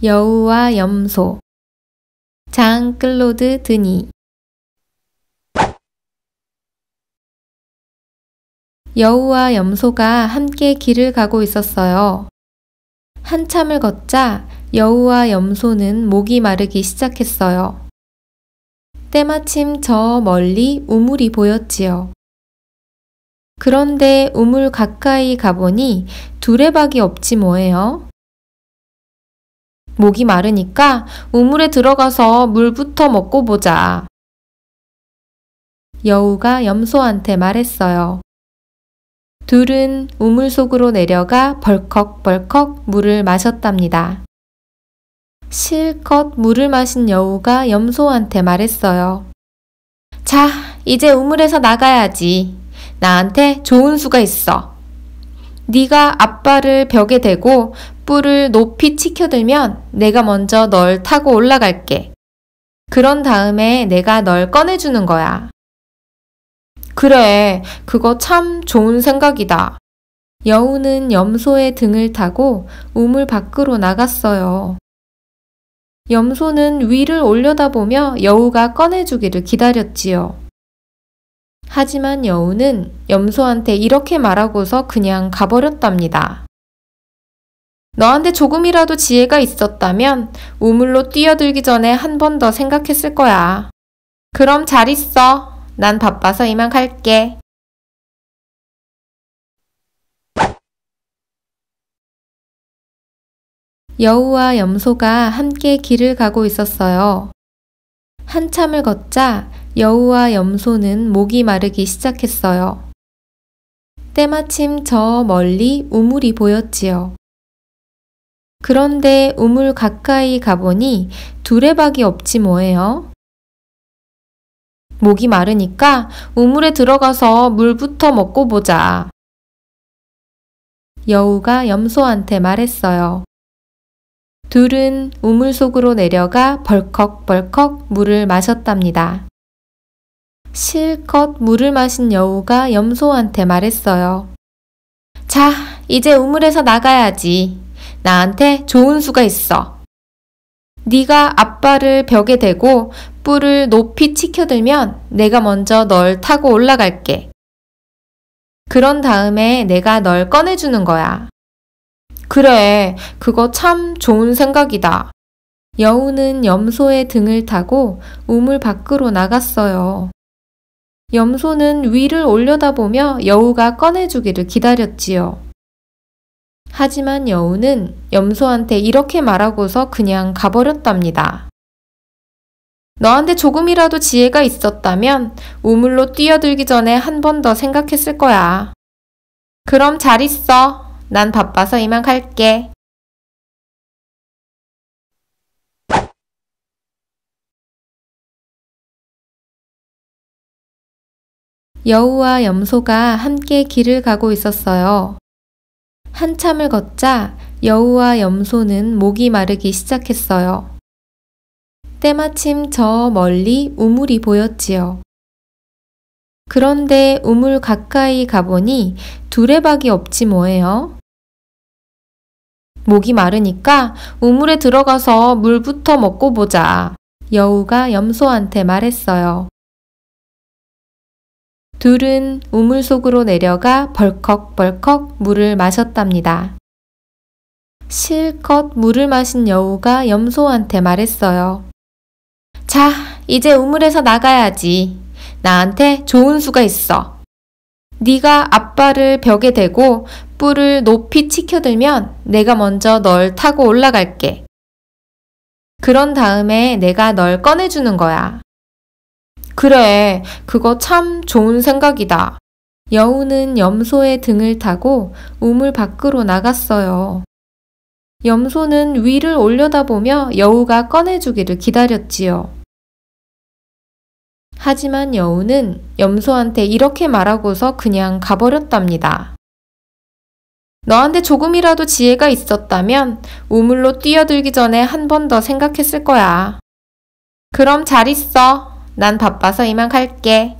여우와 염소 장 클로드 드니 여우와 염소가 함께 길을 가고 있었어요. 한참을 걷자 여우와 염소는 목이 마르기 시작했어요. 때마침 저 멀리 우물이 보였지요. 그런데 우물 가까이 가보니 두레박이 없지 뭐예요? 목이 마르니까 우물에 들어가서 물부터 먹고 보자. 여우가 염소한테 말했어요. 둘은 우물 속으로 내려가 벌컥벌컥 물을 마셨답니다. 실컷 물을 마신 여우가 염소한테 말했어요. 자, 이제 우물에서 나가야지. 나한테 좋은 수가 있어. 네가 앞발을 벽에 대고 북을 높이 치켜들면 내가 먼저 널 타고 올라갈게. 그런 다음에 내가 널 꺼내주는 거야. 그래, 그거 참 좋은 생각이다. 여우는 염소의 등을 타고 우물 밖으로 나갔어요. 염소는 위를 올려다보며 여우가 꺼내주기를 기다렸지요. 하지만 여우는 염소한테 이렇게 말하고서 그냥 가버렸답니다. 너한테 조금이라도 지혜가 있었다면 우물로 뛰어들기 전에 한 번 더 생각했을 거야. 그럼 잘 있어. 난 바빠서 이만 갈게. 여우와 염소가 함께 길을 가고 있었어요. 한참을 걷자 여우와 염소는 목이 마르기 시작했어요. 때마침 저 멀리 우물이 보였지요. 그런데 우물 가까이 가보니 두레박이 없지 뭐예요. 목이 마르니까 우물에 들어가서 물부터 먹고 보자. 여우가 염소한테 말했어요. 둘은 우물 속으로 내려가 벌컥벌컥 물을 마셨답니다. 실컷 물을 마신 여우가 염소한테 말했어요. 자, 이제 우물에서 나가야지. 나한테 좋은 수가 있어. 네가 앞발을 벽에 대고 뿔을 높이 치켜들면 내가 먼저 널 타고 올라갈게. 그런 다음에 내가 널 꺼내주는 거야. 그래, 그거 참 좋은 생각이다. 여우는 염소의 등을 타고 우물 밖으로 나갔어요. 염소는 위를 올려다보며 여우가 꺼내주기를 기다렸지요. 하지만 여우는 염소한테 이렇게 말하고서 그냥 가버렸답니다. 너한테 조금이라도 지혜가 있었다면 우물로 뛰어들기 전에 한 번 더 생각했을 거야. 그럼 잘 있어. 난 바빠서 이만 갈게. 여우와 염소가 함께 길을 가고 있었어요. 한참을 걷자 여우와 염소는 목이 마르기 시작했어요. 때마침 저 멀리 우물이 보였지요. 그런데 우물 가까이 가보니 두레박이 없지 뭐예요. 목이 마르니까 우물에 들어가서 물부터 먹고 보자. 여우가 염소한테 말했어요. 둘은 우물 속으로 내려가 벌컥벌컥 물을 마셨답니다. 실컷 물을 마신 여우가 염소한테 말했어요. 자, 이제 우물에서 나가야지. 나한테 좋은 수가 있어. 네가 앞발을 벽에 대고 뿔을 높이 치켜들면 내가 먼저 널 타고 올라갈게. 그런 다음에 내가 널 꺼내주는 거야. 그래, 그거 참 좋은 생각이다. 여우는 염소의 등을 타고 우물 밖으로 나갔어요. 염소는 위를 올려다보며 여우가 꺼내주기를 기다렸지요. 하지만 여우는 염소한테 이렇게 말하고서 그냥 가버렸답니다. 너한테 조금이라도 지혜가 있었다면 우물로 뛰어들기 전에 한 번 더 생각했을 거야. 그럼 잘 있어. 난 바빠서 이만 갈게.